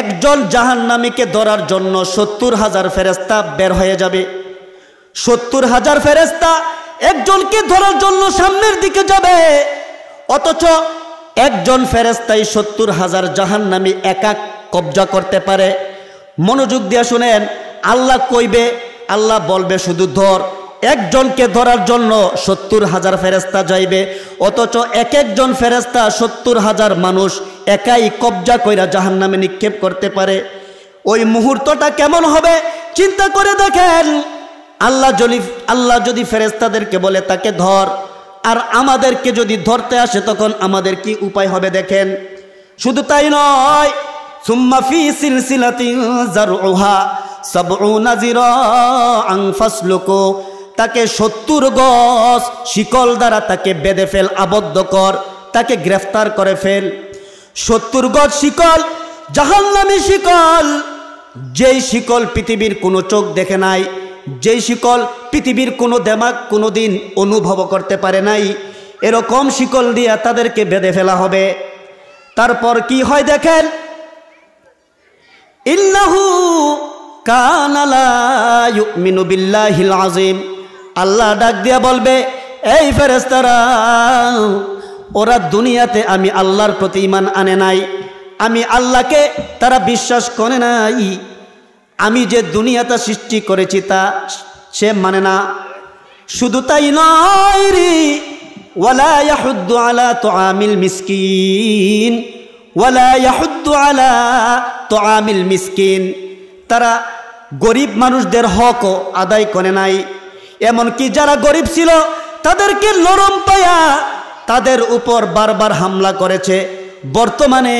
একজন নামীকে ধরার জন্য সত্তর হাজার ফেরেস্তা বের হয়ে যাবে সত্তর হাজার ফেরেস্তা একজনকে ধরার জন্য সামনের দিকে যাবে অথচ একজন ফেরেস্তাই সত্তর হাজার নামী একা কবজা করতে পারে মনোযোগ দিয়ে শুনেন আল্লাহ কইবে আল্লাহ বলবে শুধু ধর একজনকে ধরার জন্য সত্তর হাজার ফেরেস্তা যাইবে অথচ এক একজন ফেরেস্তা সত্তর হাজার মানুষ একাই কবজা কইরা জাহান নামে নিক্ষেপ করতে পারে ওই মুহূর্তটা কেমন হবে চিন্তা করে দেখেন আল্লাহ জলিফ আল্লাহ যদি ফেরেস্তাদেরকে বলে তাকে ধর আর আমাদেরকে যদি ধরতে আসে তখন আমাদের কি উপায় হবে দেখেন শুধু তাই নয় সুম্মাফি সিলসিলাতি জারুহা সব নাজির তাকে সত্তর গস শিকল দ্বারা তাকে বেঁধে ফেল আবদ্ধ কর তাকে গ্রেফতার করে ফেল সত্তর গজ শিকল জাহান্নামি শিকল যেই শিকল পৃথিবীর কোনো চোখ দেখে নাই যেই শিকল পৃথিবীর কোনো দেমাক কোনো দিন অনুভব করতে পারে নাই এরকম শিকল দিয়া তাদেরকে বেঁধে ফেলা হবে তারপর কি হয় দেখেন ইল্লাহু কানালা ইউমিনু বিল্লাহিল আজিম আল্লাহ ডাক দিয়া বলবে এই ফেরেস্তারা ওরা দুনিয়াতে আমি আল্লাহর প্রতি ইমান আনে নাই আমি আল্লাহকে তারা বিশ্বাস করে নাই আমি যে দুনিয়াটা সৃষ্টি করেছি তা সে মানে না শুধু তাই নয় রে ওয়ালা মিসকিন ওয়ালা মিসকিন তারা গরিব মানুষদের হকও আদায় করে নাই এমনকি যারা গরিব ছিল তাদেরকে নরম পায়া তাদের উপর বারবার হামলা করেছে বর্তমানে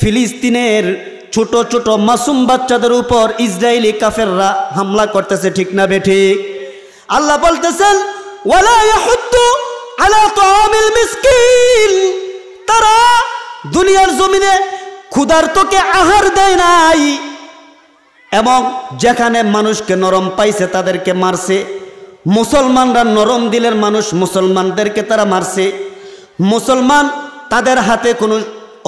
ফিলিস্তিনের ছোট ছোট মাসুম বাচ্চাদের উপর ইসরায়েলি কাফেররা হামলা করতেছে ঠিক না বেঠিক আল্লাহ বলতেছেন তারা দুনিয়ার জমিনে ক্ষুধার্তকে আহার দেয় নাই এবং যেখানে মানুষকে নরম পাইছে তাদেরকে মারছে মুসলমানরা নরম দিলের মানুষ মুসলমানদেরকে তারা মারছে মুসলমান তাদের হাতে কোনো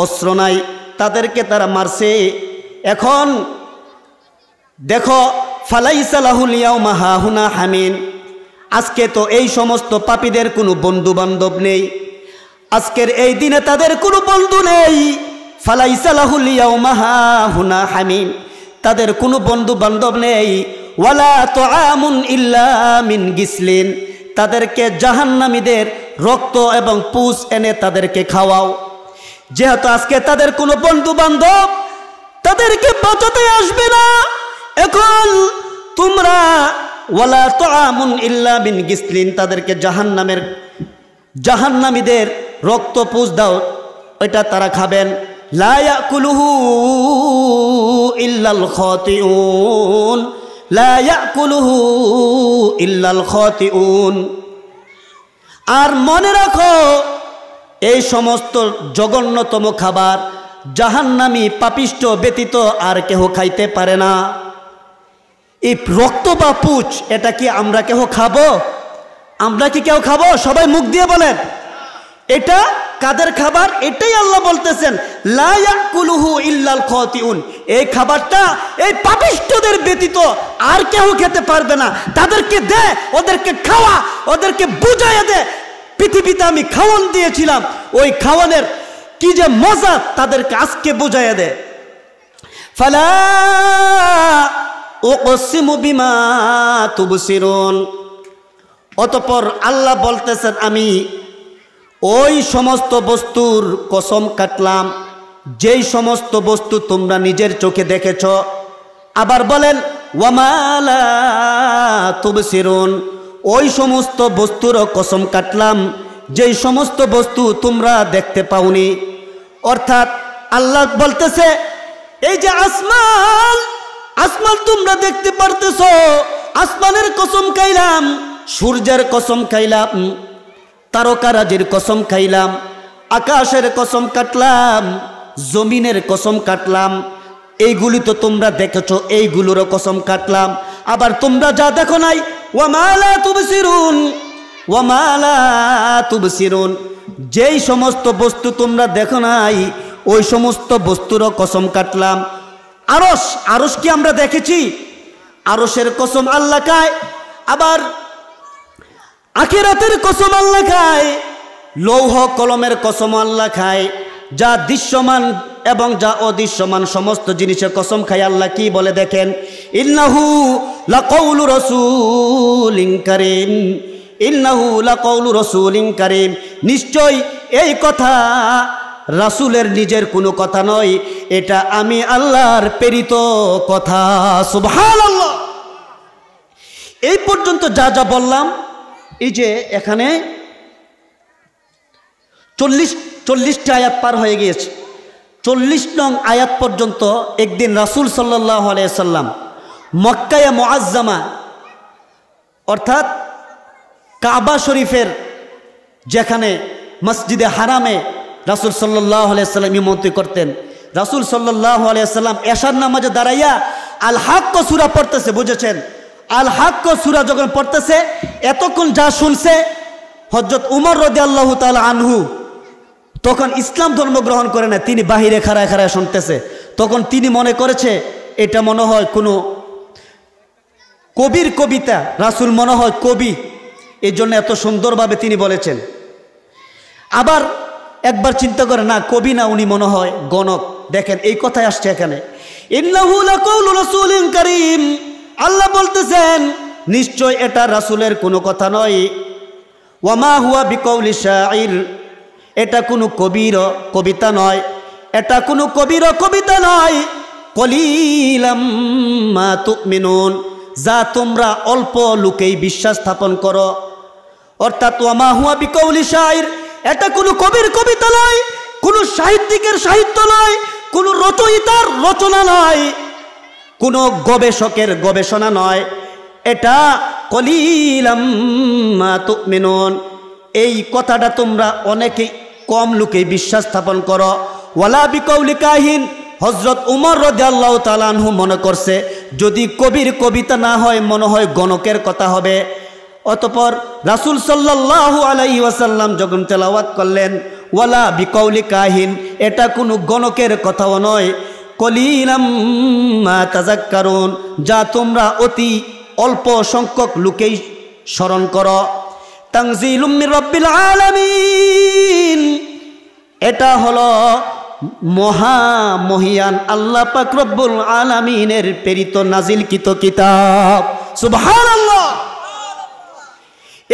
অস্ত্র নাই তাদেরকে তারা মারছে এখন দেখো ফালাইসালাহুলিয়াউমা হাহুনা হামিন আজকে তো এই সমস্ত পাপীদের কোনো বন্ধু বান্ধব নেই আজকের এই দিনে তাদের কোনো বন্ধু নেই মাহা হাহুনা হামিন তাদের কোনো বন্ধু বান্ধব নেই ওয়ালা তো আমুন ইন গিসলিন তাদেরকে জাহান্নামীদের রক্ত এবং পুষ এনে তাদেরকে খাওয়াও যেহেতু আজকে তাদের কোনো বন্ধু বান্ধব তাদেরকে বাঁচাতে আসবে না এখন তোমরা ওয়ালা তো আমুন ইল্লামিন গিসলিন তাদেরকে জাহান্নামের জাহান্নামীদের রক্ত পুষ দাও ওইটা তারা খাবেন লায়াকুলুহু ইল্লাল খতিউন ইল্লাল খতিউন আর মনে রাখো এই সমস্ত জঘন্যতম খাবার জাহান্নামি পাপিষ্ট ব্যতীত আর কেহ খাইতে পারে না এই রক্ত বা পুচ এটা কি আমরা কেহ খাবো আমরা কি কেউ খাবো সবাই মুখ দিয়ে বলেন এটা কাদের খাবার এটাই আল্লাহ বলতেছেন ইল্লাল খতিউন এই খাবারটা এই পাপিষ্টদের ব্যতীত আর কেউ খেতে পারবে না তাদেরকে দে ওদেরকে খাওয়া ওদেরকে বুঝাইয়া দে পৃথিবীতে আমি খাওয়ান দিয়েছিলাম ওই খাওয়ানের কি যে মজা তাদেরকে আজকে বুঝাইয়া দে ফালা বিমা অতপর আল্লাহ বলতেছেন আমি ওই সমস্ত বস্তুর কসম কাটলাম যেই সমস্ত বস্তু তোমরা নিজের চোখে দেখেছ আবার বলেন ওয়ামালা তুবসিরুন ওই সমস্ত বস্তুরও কসম কাটলাম যেই সমস্ত বস্তু তোমরা দেখতে পাওনি অর্থাৎ আল্লাহ বলতেছে এই যে আসমান আসমান তোমরা দেখতে পারতেছ আসমানের কসম খাইলাম সূর্যের কসম খাইলাম তারকারাজির কসম খাইলাম আকাশের কসম কাটলাম জমিনের কসম কাটলাম এইগুলি তো তোমরা দেখেছ এইগুলোরও কসম কাটলাম আবার তোমরা যা দেখো নাই ওয়ামালা তুবসিরুন ওয়ামালা তুবসিরুন যেই সমস্ত বস্তু তোমরা দেখো নাই ওই সমস্ত বস্তুরও কসম কাটলাম আরস আরস কি আমরা দেখেছি আরসের কসম আল্লাহ কায় আবার আখেরাতের কসম আল্লাহ খায় লৌহ কলমের কসম আল্লাহ খায় যা দৃশ্যমান এবং যা অদৃশ্যমান সমস্ত জিনিসে কসম খাই আল্লাহ কি বলে দেখেন ইন্নাহু লাকৌলু রসুলিং করিম ইন্নাহু লাকৌলু রসুলিং করিম নিশ্চয় এই কথা রাসুলের নিজের কোনো কথা নয় এটা আমি আল্লাহর প্রেরিত কথা সুবহানাল্লাহ এই পর্যন্ত যা যা বললাম এই যে এখানে চল্লিশ চল্লিশটি আয়াত পার হয়ে গিয়েছে চল্লিশ নং আয়াত পর্যন্ত একদিন রাসুল সাল্লাহ আলাইসাল্লাম মক্কায়া মোয়াজ্জামা অর্থাৎ কাবা শরীফের যেখানে মসজিদে হারামে রাসুল সাল্লাহ আলাইসাল্লাম ইমন্ত্রী করতেন রাসুল সাল্লাহ আলাইসাল্লাম এশার নামাজে দাঁড়াইয়া আল কসুরা পড়তেছে বুঝেছেন আল হাক্য সুরা যখন পড়তেছে এতক্ষণ যা শুনছে হজরত উমর রদি আল্লাহ তাল আনহু তখন ইসলাম ধর্ম গ্রহণ করে না তিনি বাহিরে খাড়ায় খাড়ায় শুনতেছে তখন তিনি মনে করেছে এটা মনে হয় কোনো কবির কবিতা রাসুল মনে হয় কবি এই জন্য এত সুন্দরভাবে তিনি বলেছেন আবার একবার চিন্তা করে না কবি না উনি মনে হয় গণক দেখেন এই কথাই আসছে এখানে করিম আল্লাহ বলতেছেন নিশ্চয় এটা রাসুলের কোনো কথা নয় ওয়ামা হুয়া বিকৌলি শাহির এটা কোনো কবির কবিতা নয় এটা কোনো কবির কবিতা নয় কলিলাম যা তোমরা অল্প লোকেই বিশ্বাস স্থাপন করো অর্থাৎ ওয়ামা হুয়া বিকৌলি শাহির এটা কোনো কবির কবিতা নয় কোনো সাহিত্যিকের সাহিত্য নয় কোনো রচয়িতার রচনা নয় কোনো গবেষকের গবেষণা নয় এটা কলিলাম এই কথাটা তোমরা অনেকে কম লোকে বিশ্বাস স্থাপন করো ওয়ালা বিকৌলি কাহিন হজরত উমর রদাল্লাহ তালানহু মনে করছে যদি কবির কবিতা না হয় মনে হয় গণকের কথা হবে অতপর রাসুল সাল্লাহ আলাই ওয়াসাল্লাম যখন তেলাওয়াত করলেন ওয়ালা বিকৌলি কাহিন এটা কোনো গণকের কথাও নয় কলিলাম কারণ যা তোমরা অতি অল্প সংখ্যক লোকেই স্মরণ কর তাংজিলুম্মির রব্বিল আলামিন এটা হল মহা মহিয়ান আল্লাহ পাক রব্বুল আলামিনের প্রেরিত কিত কিতাব সুবহানাল্লাহ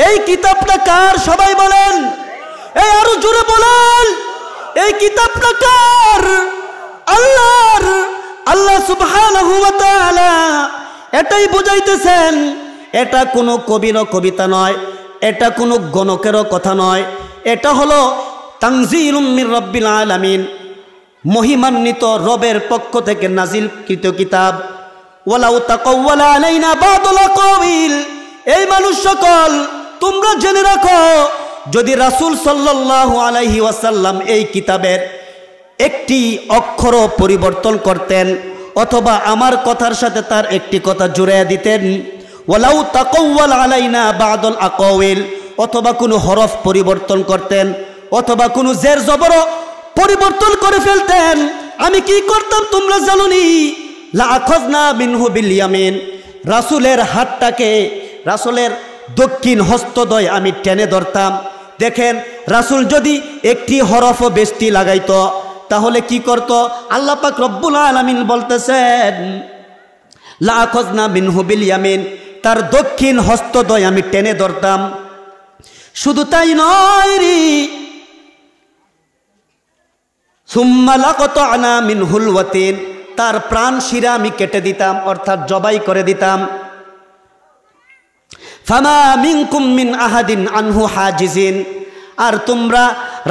এই কিতাবটা কার সবাই বলেন এই আরো জোরে বলেন এই কিতাবটা কার আল্লাহর আল্লাহ সুবহানাহু ওয়া তাআলা এটাই বুঝাইতেছেন এটা কোনো কবির কবিতা নয় এটা কোনো গণকেরও কথা নয় এটা হলো তানজিলুম্মির রব্বিল আলামিন মহিমান্বিত রবের পক্ষ থেকে নাজিল নাজিলকৃত কিতাব ওয়ালাউ তাকাওয়ালা আলাইনা কবিল এই মানুষ সকল তোমরা জেনে রাখো যদি রাসূল সাল্লাল্লাহু আলাইহি ওয়াসাল্লাম এই কিতাবের একটি অক্ষরও পরিবর্তন করতেন অথবা আমার কথার সাথে তার একটি কথা জুড়ে দিতেন ওয়ালাউ তাকৌয়াল আলাইনা বাদল আকৌল অথবা কোনো হরফ পরিবর্তন করতেন অথবা কোনো জের জবর পরিবর্তন করে ফেলতেন আমি কি করতাম তোমরা জানুনি লাখজনা মিনহু বিলিয়ামিন রাসুলের হাতটাকে রাসুলের দক্ষিণ হস্তদয় আমি টেনে ধরতাম দেখেন রাসুল যদি একটি হরফ বেষ্টি লাগাইত তাহলে কি করত আল্লাহ পাক রব্বুল আলমিন বলতেছেন লাখজনা বিন হুবিল ইয়ামিন তার দক্ষিণ হস্তদয় আমি টেনে ধরতাম শুধু তাই নয় রি আনা মিন হুলওয়াতিন তার প্রাণ শিরা আমি কেটে দিতাম অর্থাৎ জবাই করে দিতাম ফামা মিন কুম্মিন আহাদিন আনহু হাজিজিন আর তোমরা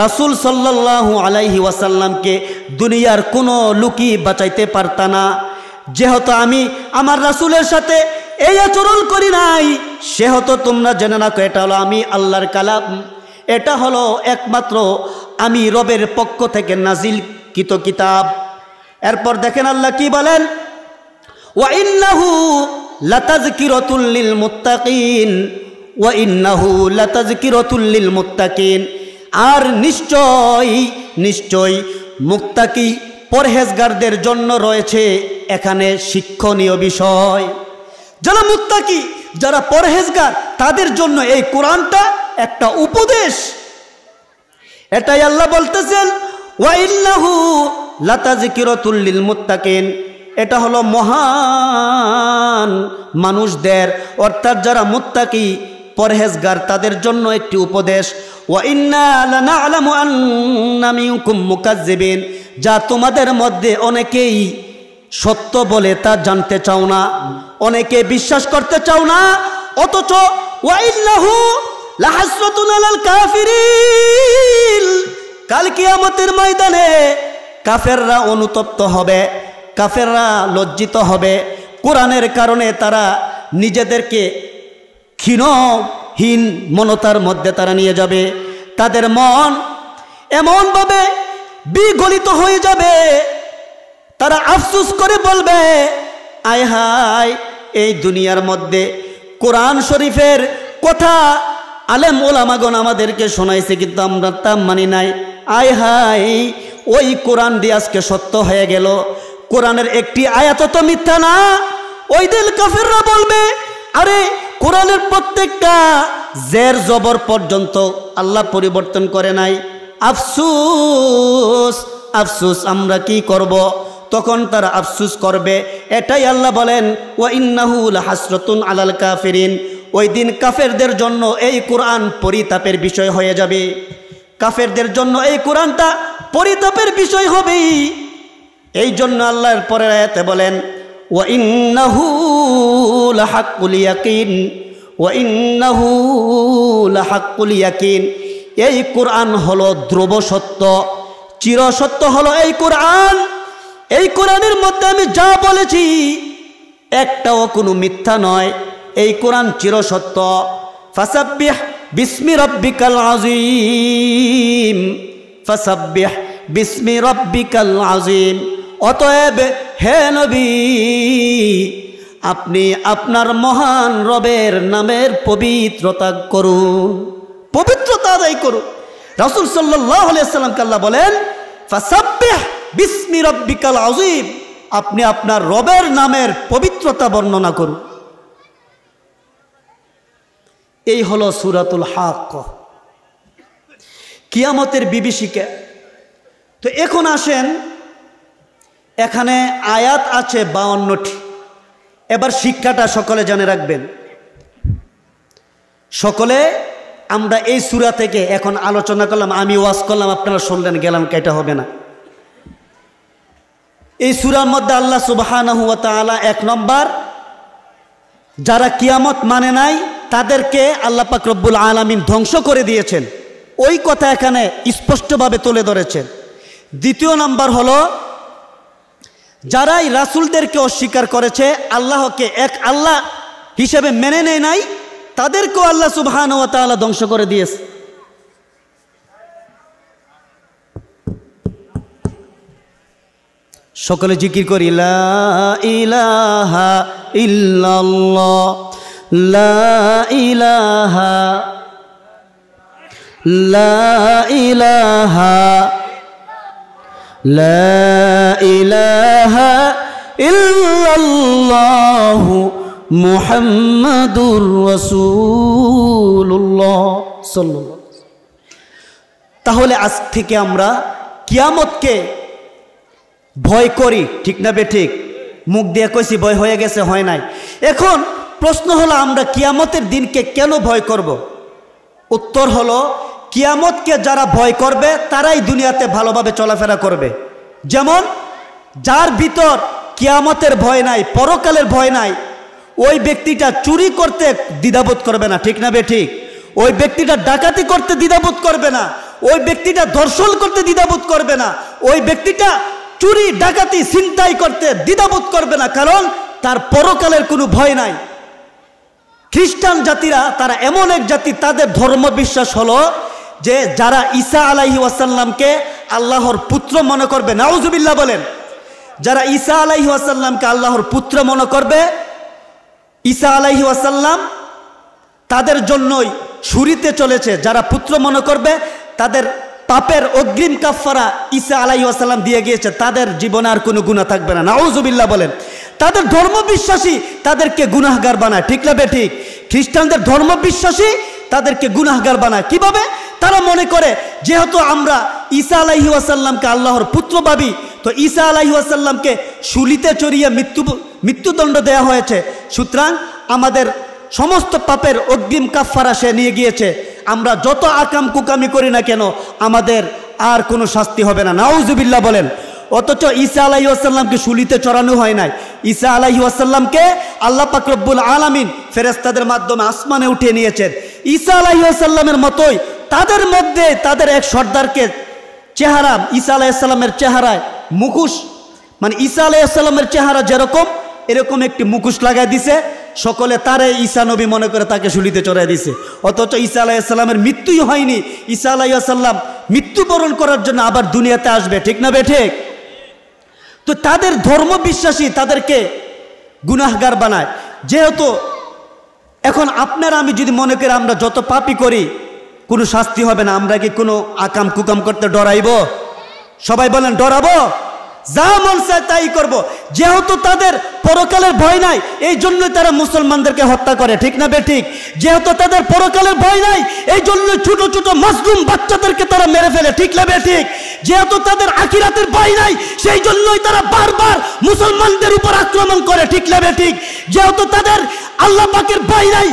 রাসুল সাল্লাহ আলাইহি ওয়াসাল্লামকে দুনিয়ার কোনো লুকি বাঁচাইতে পারত না যেহেতু আমি আমার রাসুলের সাথে এই আচরণ করি নাই সেহেতু তোমরা জেনে না এটা হলো আমি আল্লাহর কালাম এটা হলো একমাত্র আমি রবের পক্ষ থেকে নাজিল কিত কিতাব এরপর দেখেন আল্লাহ কি বলেন ওয়াইল্লাহু লাতাজ কিরতুল্লিল মুত্তাকিন ওয়া ইন্নাহু লাতাজকিরাতুল মুত্তাকিন আর নিশ্চয়ই নিশ্চয়ই মুক্তাকি পরহেজগারদের জন্য রয়েছে এখানে শিক্ষণীয় বিষয় যারা মুক্তাকি যারা পরহেজগার তাদের জন্য এই কোরআনটা একটা উপদেশ এটাই আল্লাহ বলতেছেন ওয়াইল্লাহু লাতাজিকিরতুল্লিল মুত্তাকিন এটা হলো মহান মানুষদের অর্থাৎ যারা মুত্তাকি পরহেজগার তাদের জন্য একটি উপদেশ যা তোমাদের মধ্যে অনেকেই সত্য বলে তা জানতে চাও না অনেকে বিশ্বাস করতে চাও না অথচ কাল কিয়ামতের ময়দানে কাফেররা অনুতপ্ত হবে কাফেররা লজ্জিত হবে কোরআনের কারণে তারা নিজেদেরকে ক্ষীণহীন মনতার মধ্যে তারা নিয়ে যাবে তাদের মন এমনভাবে বিগলিত হয়ে যাবে তারা আফসুস করে বলবে আয় হায় এই দুনিয়ার মধ্যে কোরআন শরীফের কথা আলেম ওলামাগন আমাদেরকে শোনাইছে কিন্তু আমরা তা মানি নাই আয় হায় ওই কোরআন দিয়ে আজকে সত্য হয়ে গেল কোরআনের একটি আয়াত তো মিথ্যা না ওই দিল কাফেররা বলবে আরে কোরআনের প্রত্যেকটা জের জবর পর্যন্ত আল্লাহ পরিবর্তন করে নাই আফসুস আফসুস আমরা কি করব। তখন তারা আফসুস করবে এটাই আল্লাহ বলেন ও ইন্নাহুল হাসরতুন আলাল কাফেরিন ওই দিন কাফেরদের জন্য এই কোরআন পরিতাপের বিষয় হয়ে যাবে কাফেরদের জন্য এই কোরআনটা পরিতাপের বিষয় হবেই এই জন্য আল্লাহর পরে বলেন ও ইন্নাহু লাহাকুল ইয়াকিন ও ইন্নাহু লাহাকুল ইয়াকিন এই কোরআন হলো ধ্রুব সত্য সত্য হলো এই কোরআন এই কোরআনের মধ্যে আমি যা বলেছি একটাও কোনো মিথ্যা নয় এই কোরআন সত্য ফাসাব্বিহ বিস্মি রব্বিকাল আজিম ফাসাব্বিহ বিস্মি রব্বিকাল আজিম অতএব হে নবী আপনি আপনার মহান রবের নামের পবিত্রতা করুন পবিত্রতা আদায় করুন রাসুল সাল্লাহ আলিয়াকে বলেন বিসমি আজিব আপনি আপনার রবের নামের পবিত্রতা বর্ণনা করুন এই হল সুরাতুল হাক কিয়ামতের বিভীষিকা তো এখন আসেন এখানে আয়াত আছে বাউন্নটি এবার শিক্ষাটা সকলে জানে রাখবেন সকলে আমরা এই সুরা থেকে এখন আলোচনা করলাম আমি ওয়াজ করলাম আপনারা শুনলেন গেলাম কেটা হবে না এই সুরার মধ্যে আল্লাহ সুবাহ এক নম্বর যারা কিয়ামত মানে নাই তাদেরকে আল্লাহ পাক রব্বুল আলমিন ধ্বংস করে দিয়েছেন ওই কথা এখানে স্পষ্টভাবে তুলে ধরেছেন দ্বিতীয় নম্বর হলো যারাই রাসুলদেরকে অস্বীকার করেছে আল্লাহকে এক আল্লাহ হিসেবে মেনে নেয় নাই তাদেরকেও আল্লাহ সুবহান ও তাহলে ধ্বংস করে দিয়েছে সকলে জিকির করি ইলাহা ইল্লাল্লাহ লা ইলাহা লা ইলাহা لا إله إلا الله محمد রসুল্লাহ তাহলে আজ থেকে আমরা কিয়ামতকে ভয় করি ঠিক না বেঠিক মুখ দিয়ে কইছি ভয় হয়ে গেছে হয় নাই এখন প্রশ্ন হলো আমরা কিয়ামতের দিনকে কেন ভয় করব উত্তর হলো কিয়ামতকে যারা ভয় করবে তারাই দুনিয়াতে ভালোভাবে চলাফেরা করবে যেমন যার ভিতর কিয়ামতের ভয় নাই পরকালের ভয় নাই ওই ব্যক্তিটা চুরি করতে দ্বিধাবোধ করবে না ঠিক না বে ঠিক ওই ব্যক্তিটা ডাকাতি করতে দ্বিধাবোধ করবে না ওই ব্যক্তিটা ধর্ষণ করতে দ্বিধাবোধ করবে না ওই ব্যক্তিটা চুরি ডাকাতি চিন্তাই করতে দ্বিধাবোধ করবে না কারণ তার পরকালের কোনো ভয় নাই খ্রিস্টান জাতিরা তারা এমন এক জাতি তাদের ধর্ম বিশ্বাস হলো যে যারা ঈসা আলাইহি ওয়াসাল্লামকে আল্লাহর পুত্র মনে করবে নাউজুবিল্লাহ বলেন যারা ঈসা আলাইহি ওয়াসাল্লামকে আল্লাহর পুত্র মনে করবে ঈসা আলাইহি ওয়াসাল্লাম তাদের জন্যই ছুরিতে চলেছে যারা পুত্র মনে করবে তাদের পাপের অগ্রিম কাফারা ঈসা আলাইহি ওয়াসাল্লাম দিয়ে গিয়েছে তাদের জীবনে আর কোনো গুণা থাকবে না নাউজুবিল্লাহ বলেন তাদের ধর্মবিশ্বাসী তাদেরকে গুনাহগার বানায় ঠিক না বে ঠিক খ্রিস্টানদের ধর্মবিশ্বাসী তাদেরকে গুনাহগার বানায় কিভাবে তারা মনে করে যেহেতু আমরা ঈসা আলাহি আসাল্লামকে আল্লাহর পুত্র ভাবি তো ঈসা আলাহি আসাল্লামকে শুলিতে চড়িয়ে মৃত্যু মৃত্যুদণ্ড দেয়া হয়েছে সুতরাং আমাদের সমস্ত পাপের অগ্রিম কাফারা সে নিয়ে গিয়েছে আমরা যত আকাম কুকামি করি না কেন আমাদের আর কোনো শাস্তি হবে না নাউজুবিল্লা বলেন অথচ ঈসা আলাহি আসাল্লামকে শুলিতে চড়ানো হয় নাই ঈসা আলাহি আসাল্লামকে আল্লাহ পাকরব্বুল আলামিন ফেরেস্তাদের মাধ্যমে আসমানে উঠে নিয়েছেন ঈসা আলাহি আসাল্লামের মতোই তাদের মধ্যে তাদের এক সর্দারকে চেহারা ঈসা আলাইসাল্লামের চেহারায় মুখোশ মানে ঈসা আলাইসাল্লামের চেহারা যেরকম এরকম একটি মুখোশ লাগাই দিছে সকলে তারে ঈসা নবী মনে করে তাকে শুলিতে চড়াই দিছে অথচ ঈসা আলাইসাল্লামের মৃত্যুই হয়নি ঈসা আসাল্লাম মৃত্যুবরণ করার জন্য আবার দুনিয়াতে আসবে ঠিক না বেঠেক তো তাদের ধর্ম বিশ্বাসী তাদেরকে গুনাহগার বানায় যেহেতু এখন আপনারা আমি যদি মনে করি আমরা যত পাপি করি কোনো শাস্তি হবে না আমরা কি কোনো আকাম কুকাম করতে ডরাইব সবাই বলেন ডরাবো যা মন চায় তাই করব। যেহেতু তাদের পরকালের ভয় নাই এই জন্যই তারা মুসলমানদেরকে হত্যা করে ঠিক না বেঠিক ঠিক যেহেতু তাদের পরকালের ভয় নাই এই জন্য ছোট ছোট মাসরুম বাচ্চাদেরকে তারা মেরে ফেলে ঠিক না বেঠিক ঠিক যেহেতু তাদের আখিরাতের ভয় নাই সেই জন্যই তারা বারবার মুসলমানদের উপর আক্রমণ করে ঠিক না বেঠিক ঠিক যেহেতু তাদের আল্লাহ পাকের ভয় নাই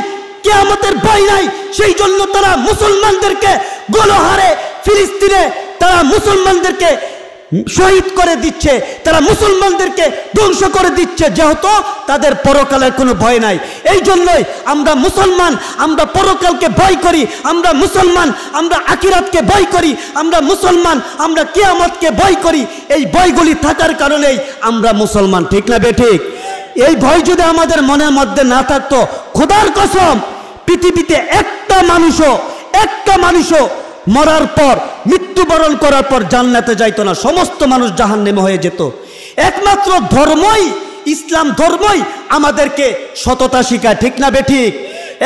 কেয়ামতের ভয় নাই সেই জন্য তারা মুসলমানদেরকে গোলহারে ফিলিস্তিনে তারা মুসলমানদেরকে শহীদ করে দিচ্ছে তারা মুসলমানদেরকে ধ্বংস করে দিচ্ছে যেহেতু তাদের পরকালের কোনো ভয় নাই এই জন্যই আমরা মুসলমান আমরা পরকালকে ভয় করি আমরা মুসলমান আমরা আকিরাতকে ভয় করি আমরা মুসলমান আমরা কেয়ামতকে ভয় করি এই ভয়গুলি থাকার কারণেই আমরা মুসলমান ঠিক না বেঠিক ঠিক এই ভয় যদি আমাদের মনের মধ্যে না থাকতো খোদার কসম পৃথিবীতে একটা মানুষও একটা মানুষও মরার পর মৃত্যুবরণ করার পর জান্নাতে যাইতো না সমস্ত মানুষ জাহান নেমে হয়ে যেত একমাত্র ধর্মই ইসলাম ধর্মই আমাদেরকে সততা শিখায় ঠিক না বেঠিক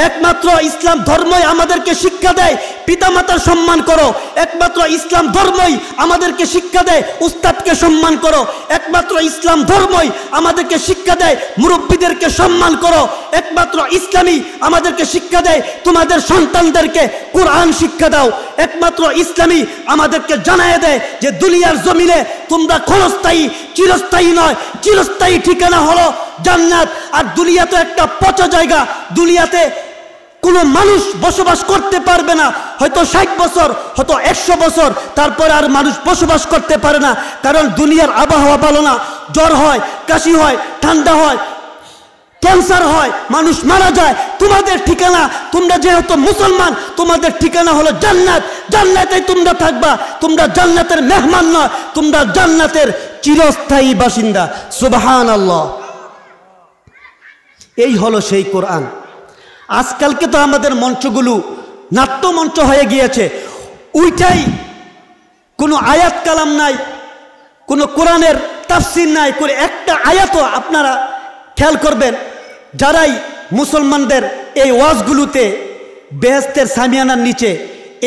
একমাত্র ইসলাম ধর্মই আমাদেরকে শিক্ষা দেয় পিতামাতার সম্মান করো একমাত্র ইসলাম ধর্মই আমাদেরকে শিক্ষা দেয় উস্তাদকে সম্মান করো একমাত্র ইসলাম ধর্মই আমাদেরকে শিক্ষা দেয় মুরব্বীদেরকে সম্মান করো একমাত্র ইসলামই আমাদেরকে শিক্ষা দেয় তোমাদের সন্তানদেরকে কোরআন শিক্ষা দাও একমাত্র ইসলামী আমাদেরকে জানায় দেয় যে দুনিয়ার জমিনে তোমরা ক্ষণস্থায়ী চিরস্থায়ী নয় চিরস্থায়ী ঠিকানা হলো জান্নাত আর দুনিয়াতে তো একটা পচা জায়গা দুনিয়াতে কোনো মানুষ বসবাস করতে পারবে না হয়তো ষাট বছর হয়তো একশো বছর তারপর আর মানুষ বসবাস করতে পারে না কারণ দুনিয়ার আবহাওয়া ভালো না জ্বর হয় কাশি হয় ঠান্ডা হয় ক্যান্সার হয় মানুষ মারা যায় তোমাদের ঠিকানা তোমরা যেহেতু মুসলমান তোমাদের ঠিকানা হলো জান্নাত জান্নাতেই তোমরা থাকবা তোমরা জান্নাতের মেহমান নয় তোমরা জান্নাতের চিরস্থায়ী বাসিন্দা সুবাহান আল্লাহ এই হলো সেই কোরআন আজকালকে তো আমাদের মঞ্চগুলো নাট্যমঞ্চ হয়ে গিয়েছে ওইটাই কোনো আয়াত কালাম নাই কোনো কোরআনের তাফসির নাই করে একটা আয়াতও আপনারা খেয়াল করবেন যারাই মুসলমানদের এই ওয়াজগুলোতে বেহেস্তের সামিয়ানার নিচে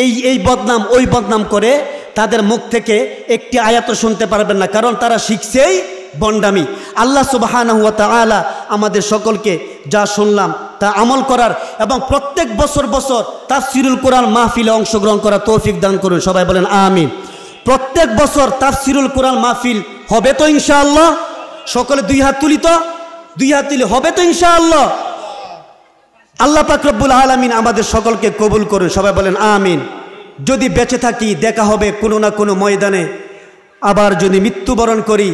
এই এই বদনাম ওই বদনাম করে তাদের মুখ থেকে একটি আয়াত শুনতে পারবেন না কারণ তারা শিখছেই বন্ডামি আল্লাহ সুবাহানহুয়া তালা আমাদের সকলকে যা শুনলাম তা আমল করার এবং প্রত্যেক বছর বছর তাফসিরুল কোরআন মাহফিলে অংশগ্রহণ করা তৌফিক দান করুন সবাই বলেন আমিন প্রত্যেক বছর তাফসিরুল কোরআন মাহফিল হবে তো ইনশাআল্লাহ সকলে দুই হাত তুলিত দুই হাত দিলে হবে তো ইনশাআল্লাহ আল্লাহ পাকরব্বুল আলমিন আমাদের সকলকে কবুল করুন সবাই বলেন আমিন যদি বেঁচে থাকি দেখা হবে কোনো না কোনো ময়দানে আবার যদি মৃত্যুবরণ করি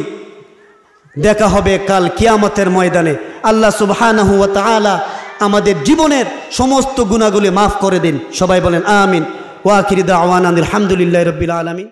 দেখা হবে কাল কিয়ামতের ময়দানে আল্লাহ সুবহানাহু আমাদের জীবনের সমস্ত গুণাগুলি মাফ করে দিন সবাই বলেন আমিন ওয়াকিরিদা আওয়ান আলহামদুলিল্লাহ রবিল আলমিন